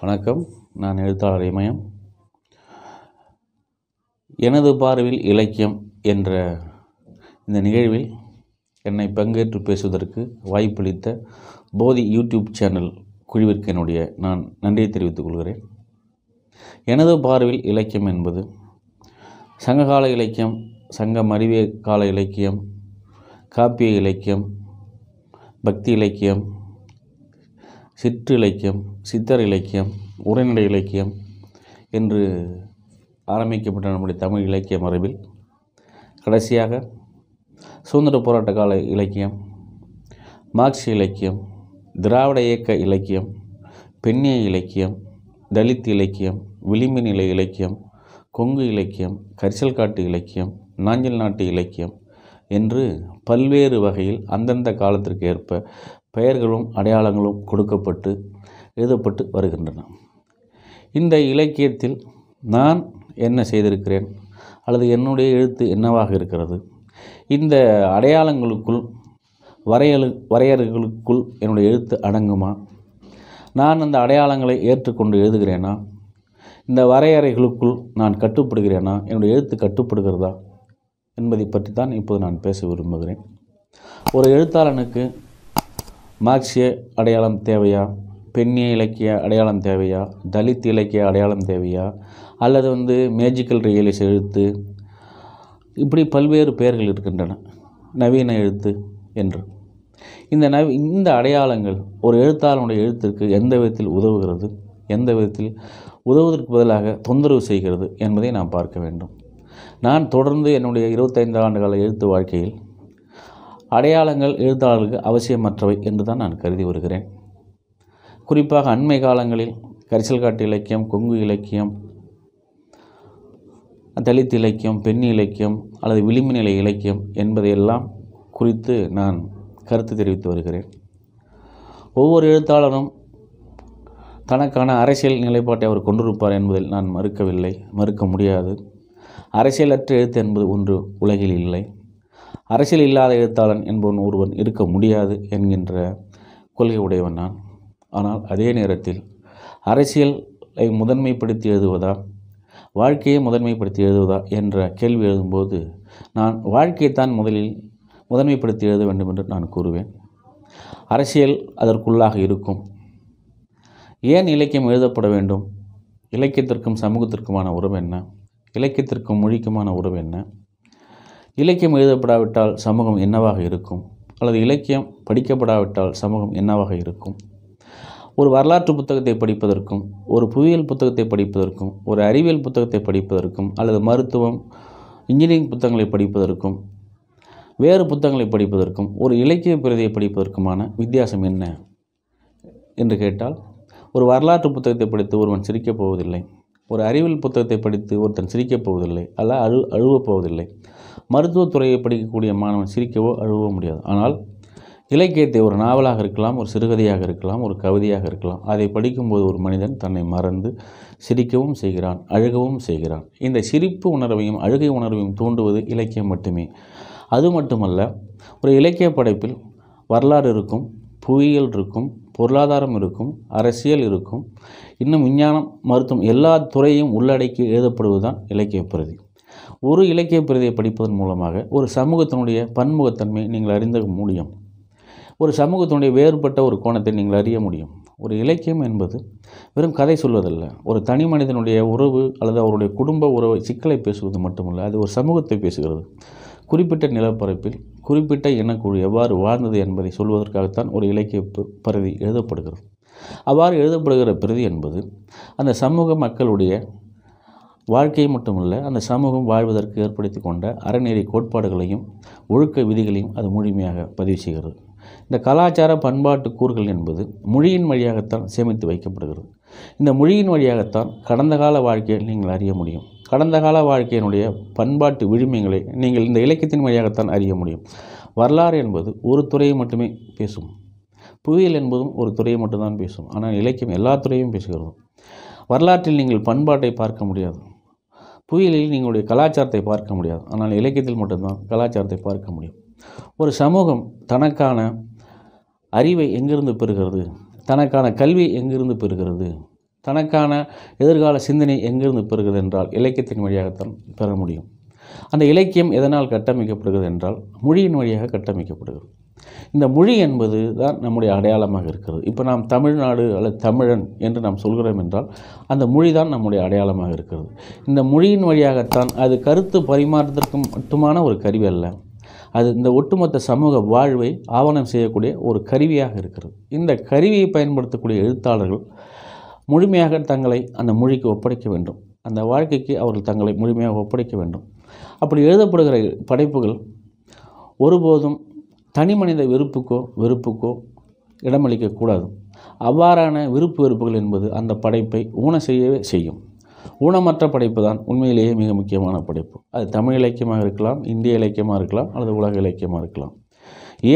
வணக்கம் நான் எழுத்தாளர் இமயம் எனது பார்வையில் இலக்கியம் என்ற இந்த நிகழ்வில் என்னை பங்கேற்று பேசுவதற்கு வாய்ப்பளித்த போதி யூடியூப் சேனல் குழுவிற்கு என்னுடைய நான் நன்றியை தெரிவித்துக் கொள்கிறேன் எனது பார்வையில் இலக்கியம் என்பது சங்ககால இலக்கியம் சங்கம் மறிவிய கால இலக்கியம் காப்பிய இலக்கியம் பக்தி இலக்கியம் சிற்று இலக்கியம் சித்தர் இலக்கியம் உரைநடை இலக்கியம் என்று ஆரம்பிக்கப்பட்ட நம்முடைய தமிழ் இலக்கிய மரபில் கடைசியாக சுதந்திர போராட்ட கால இலக்கியம் மார்க்சிய இலக்கியம் திராவிட இயக்க இலக்கியம் பெண்ணிய இலக்கியம் தலித் இலக்கியம் விளிம்பு நிலை இலக்கியம் கொங்கு இலக்கியம் கரிசல் காட்டு இலக்கியம் நாஞ்சில் நாட்டு இலக்கியம் என்று பல்வேறு வகையில் அந்தந்த காலத்திற்கு ஏற்ப பெயர்களும் அடையாளங்களும் கொடுக்கப்பட்டு எழுதப்பட்டு வருகின்றன இந்த இலக்கியத்தில் நான் என்ன செய்திருக்கிறேன் அல்லது என்னுடைய எழுத்து என்னவாக இருக்கிறது இந்த அடையாளங்களுக்குள் வரையலு வரையறைகளுக்குள் என்னுடைய எழுத்து அடங்குமா நான் அந்த அடையாளங்களை ஏற்றுக்கொண்டு எழுதுகிறேனா இந்த வரையறைகளுக்குள் நான் கட்டுப்படுகிறேனா என்னுடைய எழுத்து கட்டுப்படுகிறதா என்பதை பற்றி தான் இப்போது நான் பேச விரும்புகிறேன் ஒரு எழுத்தாளனுக்கு மார்க்சிய அடையாளம் தேவையா பெண்ணிய இலக்கிய அடையாளம் தேவையா தலித் இலக்கிய அடையாளம் தேவையா அல்லது வந்து மேஜிக்கல் ரியலிஸ் எழுத்து இப்படி பல்வேறு பெயர்கள் இருக்கின்றன நவீன எழுத்து என்று இந்த நவ இந்த அடையாளங்கள் ஒரு எழுத்தாளனுடைய எழுத்திற்கு எந்த விதத்தில் உதவுகிறது எந்த விதத்தில் உதவுவதற்கு பதிலாக தொந்தரவு செய்கிறது என்பதை நாம் பார்க்க வேண்டும் நான் தொடர்ந்து என்னுடைய இருபத்தைந்து ஆண்டுகால எழுத்து வாழ்க்கையில் அடையாளங்கள் எழுத்தாளர்களுக்கு அவசியமற்றவை என்று தான் நான் கருதி வருகிறேன் குறிப்பாக அண்மை காலங்களில் கரிசல் காட்டு இலக்கியம் கொங்கு இலக்கியம் தலித் இலக்கியம் பெண் இலக்கியம் அல்லது விளிம்பு நிலை இலக்கியம் என்பதையெல்லாம் குறித்து நான் கருத்து தெரிவித்து வருகிறேன் ஒவ்வொரு எழுத்தாளரும் தனக்கான அரசியல் நிலைப்பாட்டை அவர் கொண்டிருப்பார் என்பதில் நான் மறுக்கவில்லை மறுக்க முடியாது அரசியலற்ற எழுத்து என்பது ஒன்று உலகில் இல்லை அரசியல் இல்லாத எழுத்தாளன் என்பவன் ஒருவன் இருக்க முடியாது என்கின்ற கொள்கை உடையவன் நான் ஆனால் அதே நேரத்தில் அரசியலை முதன்மைப்படுத்தி எழுதுவதா வாழ்க்கையை முதன்மைப்படுத்தி எழுதுவதா என்ற கேள்வி எழுதும்போது நான் வாழ்க்கையைத்தான் முதலில் முதன்மைப்படுத்தி எழுத வேண்டும் என்று நான் கூறுவேன் அரசியல் அதற்குள்ளாக இருக்கும் ஏன் இலக்கியம் எழுதப்பட வேண்டும் இலக்கியத்திற்கும் சமூகத்திற்குமான உறவு என்ன இலக்கியத்திற்கும் மொழிக்குமான உறவு என்ன இலக்கியம் எழுதப்படாவிட்டால் சமூகம் என்னவாக இருக்கும் அல்லது இலக்கியம் படிக்கப்படாவிட்டால் சமூகம் என்னவாக இருக்கும் ஒரு வரலாற்று புத்தகத்தை படிப்பதற்கும் ஒரு புவியியல் புத்தகத்தை படிப்பதற்கும் ஒரு அறிவியல் புத்தகத்தை படிப்பதற்கும் அல்லது மருத்துவம் இன்ஜினியரிங் புத்தகங்களை படிப்பதற்கும் வேறு புத்தகங்களை படிப்பதற்கும் ஒரு இலக்கிய பிரதியை படிப்பதற்குமான வித்தியாசம் என்ன என்று கேட்டால் ஒரு வரலாற்று புத்தகத்தை படித்து ஒருவன் சிரிக்கப் போவதில்லை ஒரு அறிவியல் புத்தகத்தை படித்து ஒருத்தன் சிரிக்கப் போவதில்லை அல்ல அழு அழுவப் போவதில்லை மருத்துவத்துறையை படிக்கக்கூடிய மாணவன் சிரிக்கவோ அழுவோ முடியாது ஆனால் இலக்கியத்தை ஒரு நாவலாக இருக்கலாம் ஒரு சிறுகதையாக இருக்கலாம் ஒரு கவிதையாக இருக்கலாம் அதை படிக்கும்போது ஒரு மனிதன் தன்னை மறந்து சிரிக்கவும் செய்கிறான் அழுகவும் செய்கிறான் இந்த சிரிப்பு உணர்வையும் அழுகை உணர்வையும் தூண்டுவது இலக்கியம் மட்டுமே அது மட்டுமல்ல ஒரு இலக்கிய படைப்பில் வரலாறு இருக்கும் புவியியல் இருக்கும் பொருளாதாரம் இருக்கும் அரசியல் இருக்கும் இன்னும் விஞ்ஞானம் மருத்துவம் எல்லா துறையும் உள்ளடக்கி எழுதப்படுவது தான் இலக்கிய பிரதி ஒரு இலக்கிய பிரதியை படிப்பதன் மூலமாக ஒரு சமூகத்தினுடைய பன்முகத்தன்மை நீங்கள் அறிந்த முடியும் ஒரு சமூகத்தினுடைய வேறுபட்ட ஒரு கோணத்தை நீங்கள் அறிய முடியும் ஒரு இலக்கியம் என்பது வெறும் கதை சொல்வதல்ல ஒரு தனி மனிதனுடைய உறவு அல்லது அவருடைய குடும்ப உறவை சிக்கலை பேசுவது மட்டுமல்ல அது ஒரு சமூகத்தை பேசுகிறது குறிப்பிட்ட நிலப்பரப்பில் குறிப்பிட்ட இனக்குழு எவ்வாறு வாழ்ந்தது என்பதை சொல்வதற்காகத்தான் ஒரு இலக்கிய பிரதி எழுதப்படுகிறது அவ்வாறு எழுதப்படுகிற பிரதி என்பது அந்த சமூக மக்களுடைய வாழ்க்கையை மட்டுமல்ல அந்த சமூகம் வாழ்வதற்கு ஏற்படுத்தி கொண்ட அறநெறி கோட்பாடுகளையும் ஒழுக்க விதிகளையும் அது முழுமையாக பதிவு செய்கிறது இந்த கலாச்சார பண்பாட்டு கூறுகள் என்பது மொழியின் வழியாகத்தான் சேமித்து வைக்கப்படுகிறது இந்த மொழியின் வழியாகத்தான் கடந்த கால வாழ்க்கையை நீங்கள் அறிய முடியும் கடந்த கால வாழ்க்கையினுடைய பண்பாட்டு விழுமியங்களை நீங்கள் இந்த இலக்கியத்தின் வழியாகத்தான் அறிய முடியும் வரலாறு என்பது ஒரு துறையை மட்டுமே பேசும் புவியியல் என்பதும் ஒரு துறையை மட்டும்தான் பேசும் ஆனால் இலக்கியம் எல்லா துறையும் பேசுகிறது வரலாற்றில் நீங்கள் பண்பாட்டை பார்க்க முடியாது புவியியலில் நீங்களுடைய கலாச்சாரத்தை பார்க்க முடியாது ஆனால் இலக்கியத்தில் மட்டும்தான் கலாச்சாரத்தை பார்க்க முடியும் ஒரு சமூகம் தனக்கான அறிவை எங்கிருந்து பெறுகிறது தனக்கான கல்வி எங்கிருந்து பெறுகிறது தனக்கான எதிர்கால சிந்தனை எங்கிருந்து பெறுகிறது என்றால் இலக்கியத்தின் வழியாகத்தான் பெற முடியும் அந்த இலக்கியம் எதனால் கட்டமைக்கப்படுகிறது என்றால் மொழியின் வழியாக கட்டமைக்கப்படுகிறது இந்த மொழி என்பது தான் நம்முடைய அடையாளமாக இருக்கிறது இப்போ நாம் தமிழ்நாடு அல்லது தமிழன் என்று நாம் சொல்கிறோம் என்றால் அந்த மொழி தான் நம்முடைய அடையாளமாக இருக்கிறது இந்த மொழியின் வழியாகத்தான் அது கருத்து பரிமாறுவதற்கு மட்டுமான ஒரு கருவி அல்ல அது இந்த ஒட்டுமொத்த சமூக வாழ்வை ஆவணம் செய்யக்கூடிய ஒரு கருவியாக இருக்கிறது இந்த கருவியை பயன்படுத்தக்கூடிய எழுத்தாளர்கள் முழுமையாக தங்களை அந்த மொழிக்கு ஒப்படைக்க வேண்டும் அந்த வாழ்க்கைக்கு அவர்கள் தங்களை முழுமையாக ஒப்படைக்க வேண்டும் அப்படி எழுதப்படுகிற படைப்புகள் ஒருபோதும் தனி மனித வெறுப்புக்கோ வெறுப்புக்கோ இடமளிக்கக்கூடாது அவ்வாறான விருப்பு வெறுப்புகள் என்பது அந்த படைப்பை ஊன செய்யவே செய்யும் ஊனமற்ற படைப்பு தான் உண்மையிலேயே மிக முக்கியமான படைப்பு அது தமிழ் இலக்கியமாக இருக்கலாம் இந்திய இலக்கியமாக இருக்கலாம் அல்லது உலக இலக்கியமாக இருக்கலாம்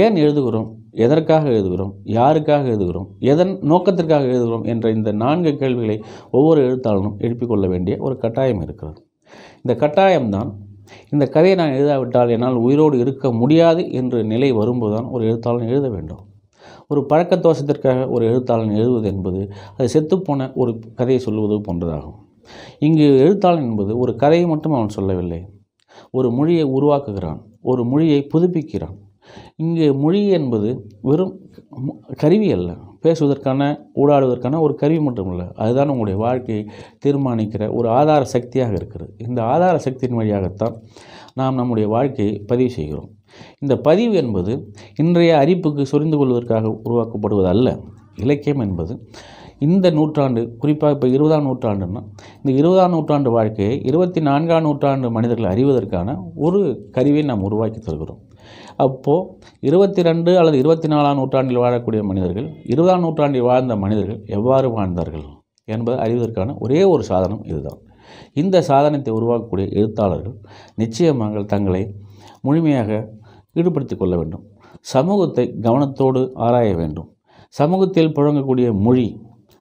ஏன் எழுதுகிறோம் எதற்காக எழுதுகிறோம் யாருக்காக எழுதுகிறோம் எதன் நோக்கத்திற்காக எழுதுகிறோம் என்ற இந்த நான்கு கேள்விகளை ஒவ்வொரு எழுத்தாளனும் எழுப்பிக்கொள்ள வேண்டிய ஒரு கட்டாயம் இருக்கிறது இந்த கட்டாயம்தான் இந்த கதையை நான் எழுதாவிட்டால் என்னால் உயிரோடு இருக்க முடியாது என்ற நிலை வரும்போது தான் ஒரு எழுத்தாளன் எழுத வேண்டும் ஒரு பழக்க தோஷத்திற்காக ஒரு எழுத்தாளன் எழுதுவது என்பது அது செத்துப்போன ஒரு கதையை சொல்வது போன்றதாகும் இங்கு எழுத்தாளன் என்பது ஒரு கதையை மட்டும் அவன் சொல்லவில்லை ஒரு மொழியை உருவாக்குகிறான் ஒரு மொழியை புதுப்பிக்கிறான் இங்கு மொழி என்பது வெறும் கருவி அல்ல பேசுவதற்கான ஊடாடுவதற்கான ஒரு கருவி மட்டுமல்ல அதுதான் உங்களுடைய வாழ்க்கையை தீர்மானிக்கிற ஒரு ஆதார சக்தியாக இருக்கிறது இந்த ஆதார சக்தியின் வழியாகத்தான் நாம் நம்முடைய வாழ்க்கையை பதிவு செய்கிறோம் இந்த பதிவு என்பது இன்றைய அறிப்புக்கு சொரிந்து கொள்வதற்காக உருவாக்கப்படுவது அல்ல இலக்கியம் என்பது இந்த நூற்றாண்டு குறிப்பாக இப்போ இருபதாம் நூற்றாண்டுன்னா இந்த இருபதாம் நூற்றாண்டு வாழ்க்கையை இருபத்தி நான்காம் நூற்றாண்டு மனிதர்களை அறிவதற்கான ஒரு கருவியை நாம் உருவாக்கி தருகிறோம் அப்போது இருபத்தி ரெண்டு அல்லது இருபத்தி நாலாம் நூற்றாண்டில் வாழக்கூடிய மனிதர்கள் இருபதாம் நூற்றாண்டில் வாழ்ந்த மனிதர்கள் எவ்வாறு வாழ்ந்தார்கள் என்பதை அறிவதற்கான ஒரே ஒரு சாதனம் இதுதான் இந்த சாதனத்தை உருவாக்கக்கூடிய எழுத்தாளர்கள் நிச்சயமாக தங்களை முழுமையாக ஈடுபடுத்தி கொள்ள வேண்டும் சமூகத்தை கவனத்தோடு ஆராய வேண்டும் சமூகத்தில் புழங்கக்கூடிய மொழி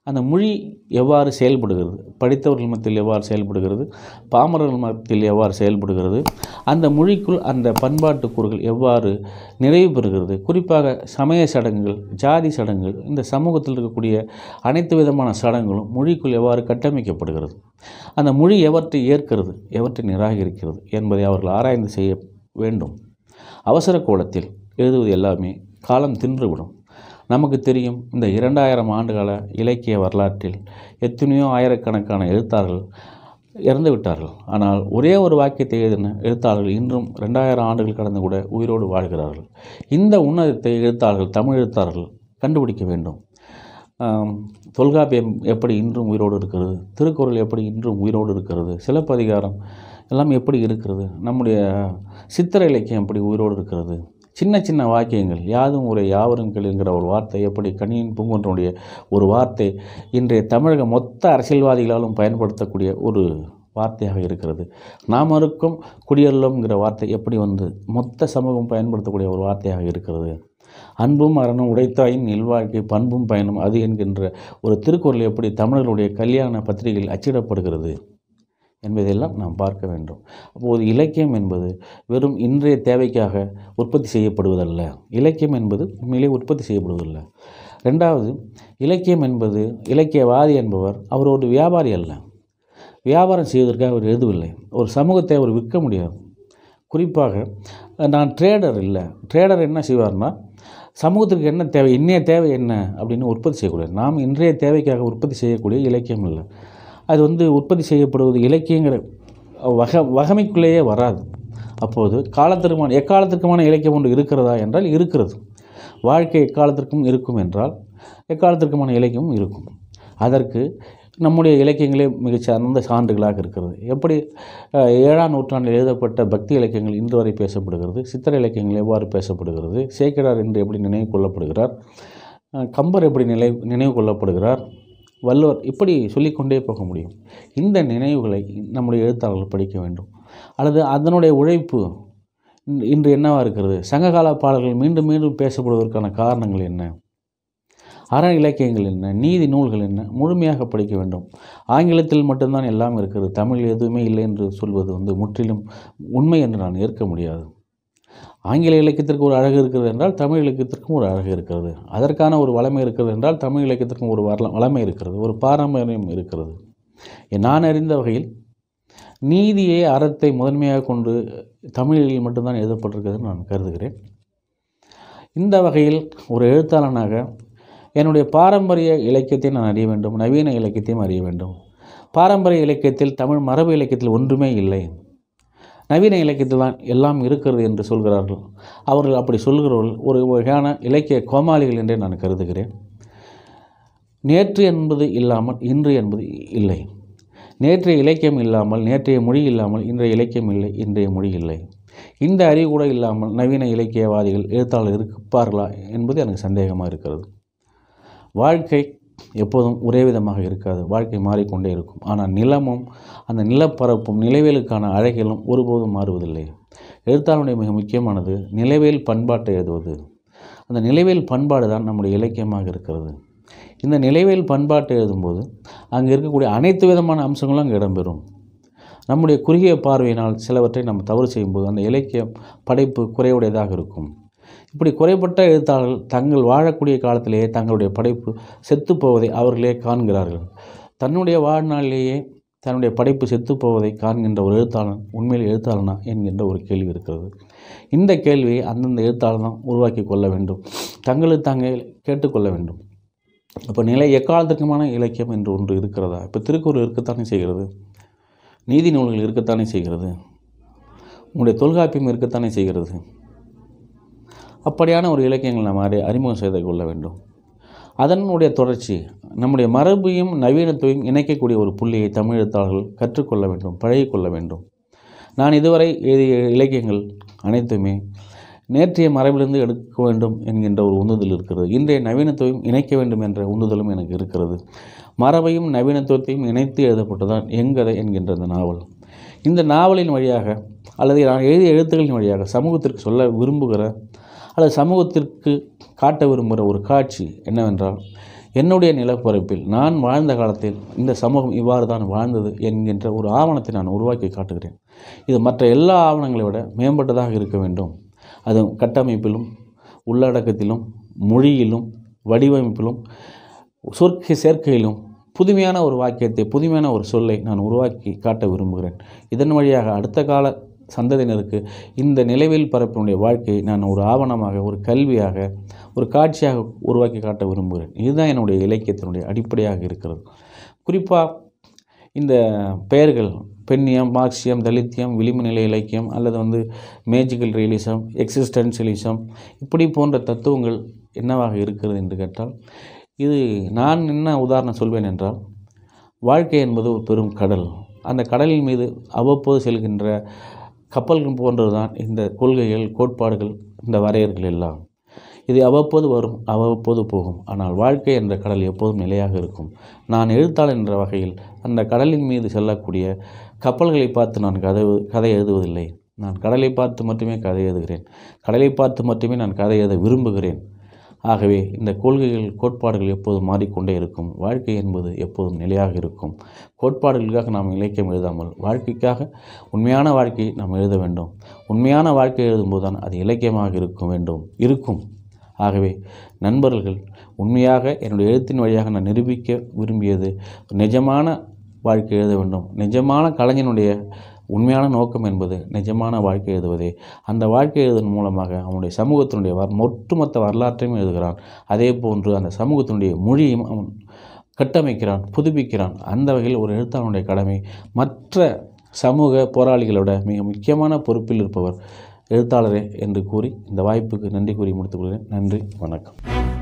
அந்த மொழி எவ்வாறு செயல்படுகிறது படித்தவர்கள் மத்தியில் எவ்வாறு செயல்படுகிறது பாமரர்கள் மத்தியில் எவ்வாறு செயல்படுகிறது அந்த மொழிக்குள் அந்த பண்பாட்டு கூறுகள் எவ்வாறு நிறைவு பெறுகிறது குறிப்பாக சமய சடங்குகள் ஜாதி சடங்குகள் இந்த சமூகத்தில் இருக்கக்கூடிய அனைத்து விதமான சடங்குகளும் மொழிக்குள் எவ்வாறு கட்டமைக்கப்படுகிறது அந்த மொழி எவற்றை ஏற்கிறது எவற்றை நிராகரிக்கிறது என்பதை அவர்கள் ஆராய்ந்து செய்ய வேண்டும் அவசர கோலத்தில் எழுதுவது எல்லாமே காலம் தின்றுவிடும் நமக்கு தெரியும் இந்த இரண்டாயிரம் ஆண்டுகால இலக்கிய வரலாற்றில் எத்தனையோ ஆயிரக்கணக்கான எழுத்தாளர்கள் இறந்து விட்டார்கள் ஆனால் ஒரே ஒரு வாக்கியத்தை எழுதின எழுத்தாளர்கள் இன்றும் ரெண்டாயிரம் ஆண்டுகள் கடந்து கூட உயிரோடு வாழ்கிறார்கள் இந்த உன்னதத்தை எழுத்தாளர்கள் தமிழ் எழுத்தாளர்கள் கண்டுபிடிக்க வேண்டும் தொல்காப்பியம் எப்படி இன்றும் உயிரோடு இருக்கிறது திருக்குறள் எப்படி இன்றும் உயிரோடு இருக்கிறது சிலப்பதிகாரம் எல்லாம் எப்படி இருக்கிறது நம்முடைய சித்திர இலக்கியம் எப்படி உயிரோடு இருக்கிறது சின்ன சின்ன வாக்கியங்கள் யாதும் ஒரு யாவரும் கேளுங்கிற ஒரு வார்த்தை எப்படி கணியின் பூங்குன்றனுடைய ஒரு வார்த்தை இன்றைய தமிழக மொத்த அரசியல்வாதிகளாலும் பயன்படுத்தக்கூடிய ஒரு வார்த்தையாக இருக்கிறது நாம் இருக்கும் குடியெல்லம்ங்கிற வார்த்தை எப்படி வந்து மொத்த சமூகம் பயன்படுத்தக்கூடிய ஒரு வார்த்தையாக இருக்கிறது அன்பும் அரணும் உடைத்தாயின் இல்வாழ்க்கை பண்பும் பயனும் அது என்கின்ற ஒரு திருக்குறள் எப்படி தமிழர்களுடைய கல்யாண பத்திரிகையில் அச்சிடப்படுகிறது என்பதையெல்லாம் நாம் பார்க்க வேண்டும் அப்போது இலக்கியம் என்பது வெறும் இன்றைய தேவைக்காக உற்பத்தி செய்யப்படுவதல்ல இலக்கியம் என்பது உண்மையிலே உற்பத்தி செய்யப்படுவதில்லை ரெண்டாவது இலக்கியம் என்பது இலக்கியவாதி என்பவர் அவர் ஒரு வியாபாரி அல்ல வியாபாரம் செய்வதற்காக அவர் எழுதவில்லை ஒரு சமூகத்தை அவர் விற்க முடியாது குறிப்பாக நான் ட்ரேடர் இல்லை ட்ரேடர் என்ன செய்வார்னா சமூகத்திற்கு என்ன தேவை இன்றைய தேவை என்ன அப்படின்னு உற்பத்தி செய்யக்கூடாது நாம் இன்றைய தேவைக்காக உற்பத்தி செய்யக்கூடிய இலக்கியம் இல்லை அது வந்து உற்பத்தி செய்யப்படுவது இலக்கியங்கிற வக வகமைக்குள்ளேயே வராது அப்போது காலத்திற்குமான எக்காலத்திற்குமான இலக்கியம் ஒன்று இருக்கிறதா என்றால் இருக்கிறது வாழ்க்கை எக்காலத்திற்கும் இருக்கும் என்றால் எக்காலத்திற்குமான இலக்கியமும் இருக்கும் அதற்கு நம்முடைய இலக்கியங்களே மிகச் சிறந்த சான்றுகளாக இருக்கிறது எப்படி ஏழாம் நூற்றாண்டில் எழுதப்பட்ட பக்தி இலக்கியங்கள் இன்று வரை பேசப்படுகிறது சித்திர இலக்கியங்கள் எவ்வாறு பேசப்படுகிறது சேக்கிடார் என்று எப்படி நினைவு கொள்ளப்படுகிறார் கம்பர் எப்படி நினைவு நினைவு கொள்ளப்படுகிறார் வள்ளுவர் இப்படி சொல்லிக்கொண்டே போக முடியும் இந்த நினைவுகளை நம்முடைய எழுத்தாளர்கள் படிக்க வேண்டும் அல்லது அதனுடைய உழைப்பு இன்று என்னவாக இருக்கிறது சங்ககால பாடல்கள் மீண்டும் மீண்டும் பேசப்படுவதற்கான காரணங்கள் என்ன அற இலக்கியங்கள் என்ன நீதி நூல்கள் என்ன முழுமையாக படிக்க வேண்டும் ஆங்கிலத்தில் மட்டும்தான் எல்லாம் இருக்கிறது தமிழ் எதுவுமே இல்லை என்று சொல்வது வந்து முற்றிலும் உண்மை என்று நான் ஏற்க முடியாது ஆங்கில இலக்கியத்திற்கு ஒரு அழகு இருக்கிறது என்றால் தமிழ் இலக்கியத்திற்கும் ஒரு அழகு இருக்கிறது அதற்கான ஒரு வளமை இருக்கிறது என்றால் தமிழ் இலக்கியத்திற்கும் ஒரு வரல வளமை இருக்கிறது ஒரு பாரம்பரியம் இருக்கிறது நான் அறிந்த வகையில் நீதியை அறத்தை முதன்மையாக கொண்டு தமிழில் மட்டும்தான் எழுதப்பட்டிருக்கிறதுன்னு நான் கருதுகிறேன் இந்த வகையில் ஒரு எழுத்தாளனாக என்னுடைய பாரம்பரிய இலக்கியத்தை நான் அறிய வேண்டும் நவீன இலக்கியத்தையும் அறிய வேண்டும் பாரம்பரிய இலக்கியத்தில் தமிழ் மரபு இலக்கியத்தில் ஒன்றுமே இல்லை நவீன இலக்கியத்தில் தான் எல்லாம் இருக்கிறது என்று சொல்கிறார்கள் அவர்கள் அப்படி சொல்கிறவர்கள் ஒரு வகையான இலக்கிய கோமாளிகள் என்றே நான் கருதுகிறேன் நேற்று என்பது இல்லாமல் இன்று என்பது இல்லை நேற்றைய இலக்கியம் இல்லாமல் நேற்றைய மொழி இல்லாமல் இன்றைய இலக்கியம் இல்லை இன்றைய மொழி இல்லை இந்த அறிவு கூட இல்லாமல் நவீன இலக்கியவாதிகள் எழுத்தாளர் இருப்பார்களா என்பது எனக்கு சந்தேகமாக இருக்கிறது வாழ்க்கை எப்போதும் ஒரே விதமாக இருக்காது வாழ்க்கை மாறிக்கொண்டே இருக்கும் ஆனால் நிலமும் அந்த நிலப்பரப்பும் நிலவேலுக்கான அழகிலும் ஒருபோதும் மாறுவதில்லை எழுத்தாளனுடைய மிக முக்கியமானது நிலவேல் பண்பாட்டை எழுதுவது அந்த நிலவியல் பண்பாடு தான் நம்முடைய இலக்கியமாக இருக்கிறது இந்த நிலவியல் பண்பாட்டை எழுதும்போது அங்கே இருக்கக்கூடிய அனைத்து விதமான அம்சங்களும் அங்கே இடம்பெறும் நம்முடைய குறுகிய பார்வையினால் சிலவற்றை நம்ம தவறு செய்யும்போது அந்த இலக்கிய படைப்பு குறைவுடையதாக இருக்கும் இப்படி குறைபட்ட எழுத்தாளர்கள் தங்கள் வாழக்கூடிய காலத்திலேயே தங்களுடைய படைப்பு செத்துப்போவதை அவர்களே காண்கிறார்கள் தன்னுடைய வாழ்நாளிலேயே தன்னுடைய படைப்பு செத்துப்போவதை காண்கின்ற ஒரு எழுத்தாளன் உண்மையில் எழுத்தாளனா என்கின்ற ஒரு கேள்வி இருக்கிறது இந்த கேள்வியை அந்தந்த எழுத்தாளர் தான் உருவாக்கி கொள்ள வேண்டும் தங்களுக்கு தாங்கள் கேட்டுக்கொள்ள வேண்டும் அப்போ நிலை எக்காலத்திற்குமான இலக்கியம் என்று ஒன்று இருக்கிறதா இப்போ திருக்குறள் இருக்கத்தானே செய்கிறது நீதி நூல்கள் இருக்கத்தானே செய்கிறது உங்களுடைய தொல்காப்பியம் இருக்கத்தானே செய்கிறது அப்படியான ஒரு இலக்கியங்கள் நம்ம அறி அறிமுகம் செய்து கொள்ள வேண்டும் அதனுடைய தொடர்ச்சி நம்முடைய மரபையும் நவீனத்தையும் இணைக்கக்கூடிய ஒரு புள்ளியை தமிழ் எழுத்தாளர்கள் கற்றுக்கொள்ள வேண்டும் பழகிக்கொள்ள வேண்டும் நான் இதுவரை எழுதிய இலக்கியங்கள் அனைத்துமே நேற்றைய மரபிலிருந்து எடுக்க வேண்டும் என்கின்ற ஒரு உந்துதல் இருக்கிறது இன்றைய நவீனத்துவையும் இணைக்க வேண்டும் என்ற உந்துதலும் எனக்கு இருக்கிறது மரபையும் நவீனத்துவத்தையும் இணைத்து எழுதப்பட்டதான் எங்கதை என்கின்ற அந்த நாவல் இந்த நாவலின் வழியாக அல்லது நான் எழுதிய எழுத்துக்களின் வழியாக சமூகத்திற்கு சொல்ல விரும்புகிற அல்லது சமூகத்திற்கு காட்ட விரும்புகிற ஒரு காட்சி என்னவென்றால் என்னுடைய நிலப்பரப்பில் நான் வாழ்ந்த காலத்தில் இந்த சமூகம் இவ்வாறு தான் வாழ்ந்தது என்கின்ற ஒரு ஆவணத்தை நான் உருவாக்கி காட்டுகிறேன் இது மற்ற எல்லா ஆவணங்களை விட மேம்பட்டதாக இருக்க வேண்டும் அது கட்டமைப்பிலும் உள்ளடக்கத்திலும் மொழியிலும் வடிவமைப்பிலும் சொற்கை சேர்க்கையிலும் புதுமையான ஒரு வாக்கியத்தை புதுமையான ஒரு சொல்லை நான் உருவாக்கி காட்ட விரும்புகிறேன் இதன் வழியாக அடுத்த கால சந்ததியினருக்கு இந்த நிலைவில் பரப்பினுடைய வாழ்க்கை நான் ஒரு ஆவணமாக ஒரு கல்வியாக ஒரு காட்சியாக உருவாக்கி காட்ட விரும்புகிறேன் இதுதான் என்னுடைய இலக்கியத்தினுடைய அடிப்படையாக இருக்கிறது குறிப்பாக இந்த பெயர்கள் பெண்ணியம் மார்க்சியம் தலித்தியம் விளிம்பு நிலை இலக்கியம் அல்லது வந்து மேஜிக்கல் ரியலிசம் எக்ஸிஸ்டன்சியலிசம் இப்படி போன்ற தத்துவங்கள் என்னவாக இருக்கிறது என்று கேட்டால் இது நான் என்ன உதாரணம் சொல்வேன் என்றால் வாழ்க்கை என்பது ஒரு பெரும் கடல் அந்த கடலின் மீது அவ்வப்போது செல்கின்ற கப்பல்கள் போன்றது தான் இந்த கொள்கைகள் கோட்பாடுகள் இந்த வரையறைகள் எல்லாம் இது அவ்வப்போது வரும் அவ்வப்போது போகும் ஆனால் வாழ்க்கை என்ற கடல் எப்போதும் நிலையாக இருக்கும் நான் எழுத்தாளர் என்ற வகையில் அந்த கடலின் மீது செல்லக்கூடிய கப்பல்களை பார்த்து நான் கதை கதை எழுதுவதில்லை நான் கடலை பார்த்து மட்டுமே கதை எழுதுகிறேன் கடலை பார்த்து மட்டுமே நான் கதை எழுத விரும்புகிறேன் ஆகவே இந்த கொள்கைகள் கோட்பாடுகள் எப்போதும் மாறிக்கொண்டே இருக்கும் வாழ்க்கை என்பது எப்போதும் நிலையாக இருக்கும் கோட்பாடுகளுக்காக நாம் இலக்கியம் எழுதாமல் வாழ்க்கைக்காக உண்மையான வாழ்க்கையை நாம் எழுத வேண்டும் உண்மையான வாழ்க்கை எழுதும்போது தான் அது இலக்கியமாக இருக்க வேண்டும் இருக்கும் ஆகவே நண்பர்கள் உண்மையாக என்னுடைய எழுத்தின் வழியாக நான் நிரூபிக்க விரும்பியது நிஜமான வாழ்க்கை எழுத வேண்டும் நிஜமான கலைஞனுடைய உண்மையான நோக்கம் என்பது நிஜமான வாழ்க்கை எழுதுவதே அந்த வாழ்க்கை எழுதுவதன் மூலமாக அவனுடைய சமூகத்தினுடைய ஒட்டுமொத்த வரலாற்றையும் எழுதுகிறான் அதே போன்று அந்த சமூகத்தினுடைய மொழியும் அவன் கட்டமைக்கிறான் புதுப்பிக்கிறான் அந்த வகையில் ஒரு எழுத்தாளனுடைய கடமை மற்ற சமூக போராளிகளோட மிக முக்கியமான பொறுப்பில் இருப்பவர் எழுத்தாளரே என்று கூறி இந்த வாய்ப்புக்கு நன்றி கூறி முடித்துக்கொள்கிறேன் நன்றி வணக்கம்